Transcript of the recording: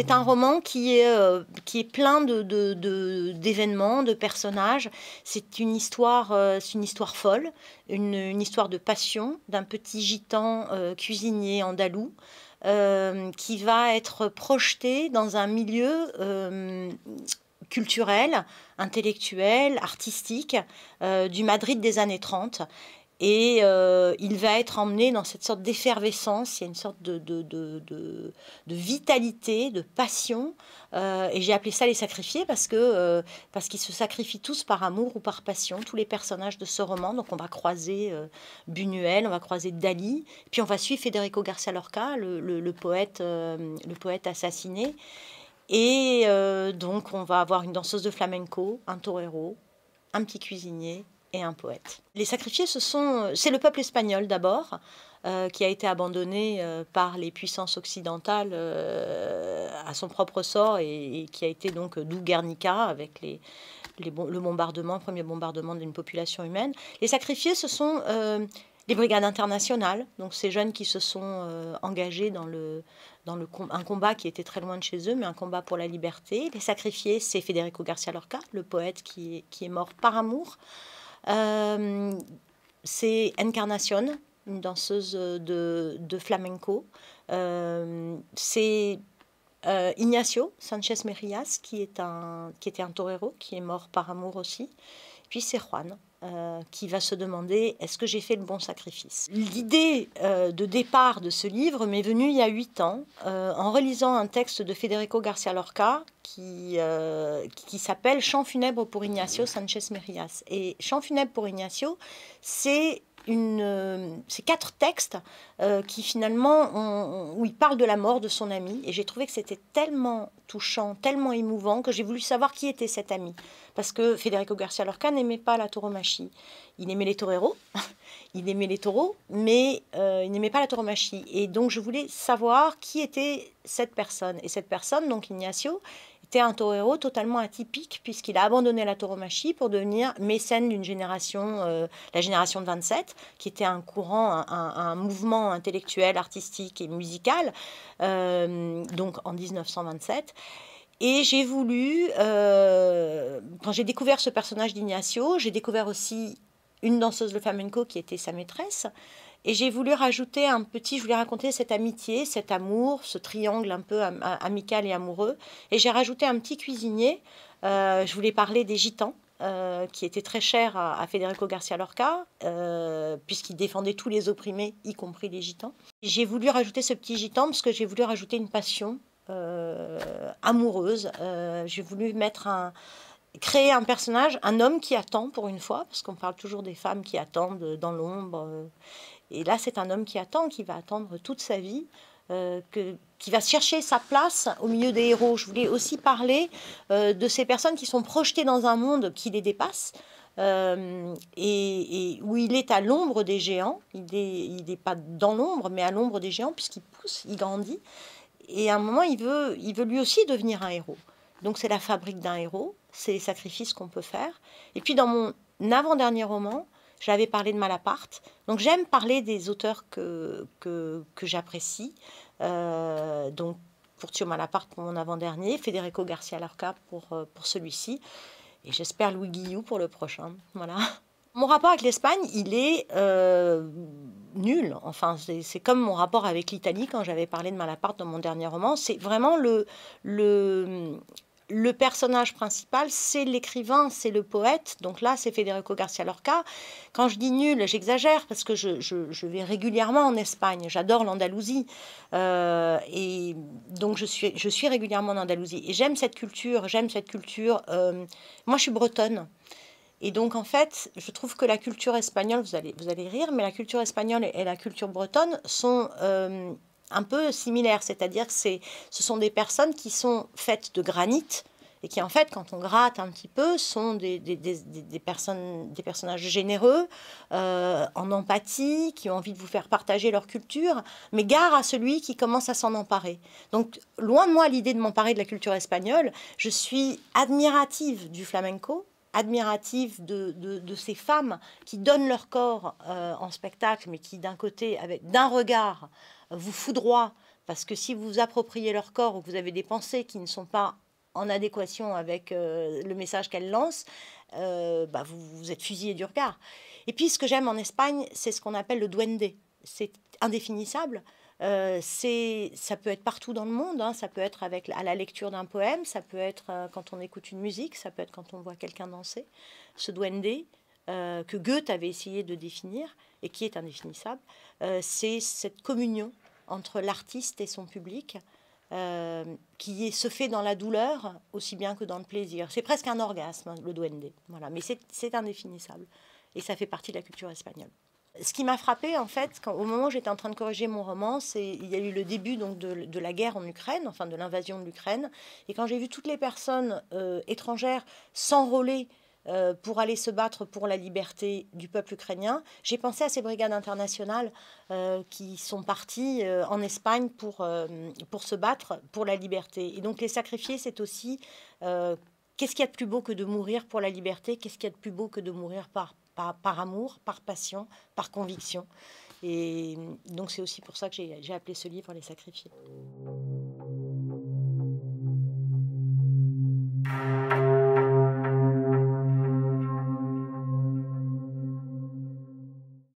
c'est un roman qui est, euh, qui est plein d'événements, de, de, de, de personnages. C'est une, histoire, euh, c'est une histoire folle, une, histoire de passion d'un petit gitan euh, cuisinier andalou. qui va être projeté dans un milieu culturel, intellectuel, artistique du Madrid des années 30 et euh, il va être emmené dans cette sorte d'effervescence, il y a une sorte de, vitalité, de passion, euh, et j'ai appelé ça les sacrifiés parce que euh, parce qu'ils se sacrifient tous par amour ou par passion, tous les personnages de ce roman, donc on va croiser Bunuel, on va croiser Dali, puis on va suivre Federico Garcia Lorca, poète, le poète assassiné, et donc on va avoir une danseuse de flamenco, un torero, un petit cuisinier, et un poète. Les sacrifiés, ce sont, c'est le peuple espagnol d'abord, euh, qui a été abandonné euh, par les puissances occidentales euh, à son propre sort et, qui a été donc d'où Guernica avec les, les le bombardement, premier bombardement d'une population humaine. Les sacrifiés, ce sont les brigades internationales, donc ces jeunes qui se sont engagés dans, le, dans le, un combat qui était très loin de chez eux, mais un combat pour la liberté. Les sacrifiés, c'est Federico Garcia Lorca, le poète qui qui est mort par amour. Euh, c'est Encarnacion, une danseuse de, flamenco. Euh, c'est euh, Ignacio Sanchez Merias, qui, est qui était un torero, qui est mort par amour aussi. Puis c'est Juan, euh, qui va se demander est-ce que j'ai fait le bon sacrifice L'idée euh, de départ de ce livre m'est venue il y a huit ans euh, en relisant un texte de Federico Garcia Lorca qui, qui s'appelle Chant funèbre pour Ignacio Sanchez Merias. Et Chant funèbre pour Ignacio, c'est euh, ces quatre textes euh, qui finalement, ont, où il parle de la mort de son ami. Et j'ai trouvé que c'était tellement touchant, tellement émouvant, que j'ai voulu savoir qui était cet ami. Parce que Federico Garcia Lorca n'aimait pas la tauromachie. Il aimait les toreros, il aimait les taureaux, mais euh, il n'aimait pas la tauromachie. Et donc je voulais savoir qui était cette personne. Et cette personne, donc Ignacio, c'était un torero totalement atypique puisqu'il a abandonné la tauromachie pour devenir mécène d'une génération, euh, la génération de 27, qui était un courant, un, mouvement intellectuel, artistique et musical, euh, donc en 1927. Et j'ai voulu, euh, quand j'ai découvert ce personnage d'Ignacio, j'ai découvert aussi une danseuse Le flamenco qui était sa maîtresse. Et j'ai voulu rajouter un petit, je voulais raconter cette amitié, cet amour, ce triangle un peu amical et amoureux. Et j'ai rajouté un petit cuisinier. Euh, je voulais parler des gitans. Euh, qui étaient très chers à, Federico Garcia Lorca, euh, puisqu'il défendait tous les opprimés, y compris les gitans. J'ai voulu rajouter ce petit gitan parce que j'ai voulu rajouter une passion amoureuse. j'ai voulu mettre un, créer un personnage, un homme qui attend pour une fois, parce qu'on parle toujours des femmes qui attendent euh, dans l'ombre. Euh, et là, c'est un homme qui attend, qui va attendre toute sa vie, euh, qui va chercher sa place au milieu des héros. Je voulais aussi parler de ces personnes qui sont projetées dans un monde qui les dépasse. et, où il est à l'ombre des géants, il n'est il pas dans l'ombre, mais à l'ombre des géants, puisqu'il pousse, il grandit, et à un moment, il veut, il veut lui aussi devenir un héros. Donc c'est la fabrique d'un héros, c'est les sacrifices qu'on peut faire. Et puis dans mon avant-dernier roman, j'avais parlé de Malaparte. Donc j'aime parler des auteurs que, que, j'apprécie. Euh, donc pour Malaparte pour mon avant-dernier, Federico Garcia Lorca pour, euh, pour celui-ci, et j'espère Louis Guillou pour le prochain. Voilà. Mon rapport avec l'Espagne, il est euh, nul. Enfin, c'est comme mon rapport avec l'Italie quand j'avais parlé de Malaparte dans mon dernier roman. C'est vraiment le, le, le personnage principal, c'est l'écrivain, c'est le poète. Donc là, c'est Federico Garcia Lorca. Quand je dis nul, j'exagère parce que je, vais régulièrement en Espagne. J'adore l'Andalousie. Euh, et donc, je suis, je suis régulièrement en Andalousie. Et j'aime cette culture. J'aime cette culture. Euh, moi, je suis bretonne. Et donc, en fait, je trouve que la culture espagnole, vous allez, vous allez rire, mais la culture espagnole et la culture bretonne sont. Euh, un peu similaire, c'est-à-dire que ce sont des personnes qui sont faites de granit et qui en fait, quand on gratte un petit peu, sont des, personnes, des personnages généreux, euh, en empathie, qui ont envie de vous faire partager leur culture, mais gare à celui qui commence à s'en emparer. Donc, loin de moi l'idée de m'emparer de la culture espagnole, je suis admirative du flamenco, admirative de, ces femmes qui donnent leur corps euh, en spectacle, mais qui d'un côté, avec d'un regard, vous droit parce que si vous, vous appropriez leur corps ou que vous avez des pensées qui ne sont pas en adéquation avec euh, le message qu'elles lancent, euh, bah, vous, vous, êtes fusillé du regard. Et puis ce que j'aime en Espagne, c'est ce qu'on appelle le duende. C'est indéfinissable. Euh, c'est, ça peut être partout dans le monde, hein. ça peut être avec, à la lecture d'un poème, ça peut être euh, quand on écoute une musique, ça peut être quand on voit quelqu'un danser. Ce duende euh, que Goethe avait essayé de définir et qui est indéfinissable, c'est cette communion entre l'artiste et son public qui est, se fait dans la douleur aussi bien que dans le plaisir. C'est presque un orgasme, hein, le duende, voilà, mais c'est indéfinissable et ça fait partie de la culture espagnole. Ce qui m'a frappé, en fait, quand, au moment où j'étais en train de corriger mon roman, c'est il y a eu le début donc de, la guerre en Ukraine, enfin de l'invasion de l'Ukraine, et quand j'ai vu toutes les personnes euh, étrangères s'enrôler euh, pour aller se battre pour la liberté du peuple ukrainien. J'ai pensé à ces brigades internationales euh, qui sont parties en Espagne pour, pour se battre pour la liberté. Et donc les sacrifier, c'est aussi qu'est-ce qu'il y a de plus beau que de mourir pour la liberté Qu'est-ce qu'il y a de plus beau que de mourir par, par, amour, par passion, par conviction. Et donc c'est aussi pour ça que j'ai appelé ce livre Les Sacrifiés.